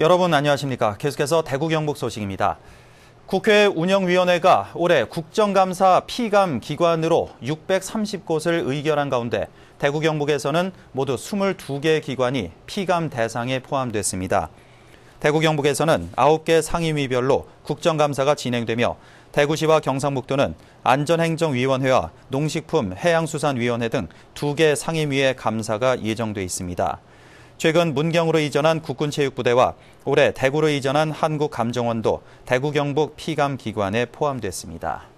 여러분 안녕하십니까? 계속해서 대구 경북 소식입니다. 국회 운영위원회가 올해 국정감사 피감 기관으로 630곳을 의결한 가운데 대구 경북에서는 모두 22개 기관이 피감 대상에 포함됐습니다. 대구 경북에서는 9개 상임위별로 국정감사가 진행되며 대구시와 경상북도는 안전행정위원회와 농식품 해양수산위원회 등 2개 상임위의 감사가 예정돼 있습니다. 최근 문경으로 이전한 국군체육부대와 올해 대구로 이전한 한국감정원도 대구 경북 피감기관에 포함됐습니다.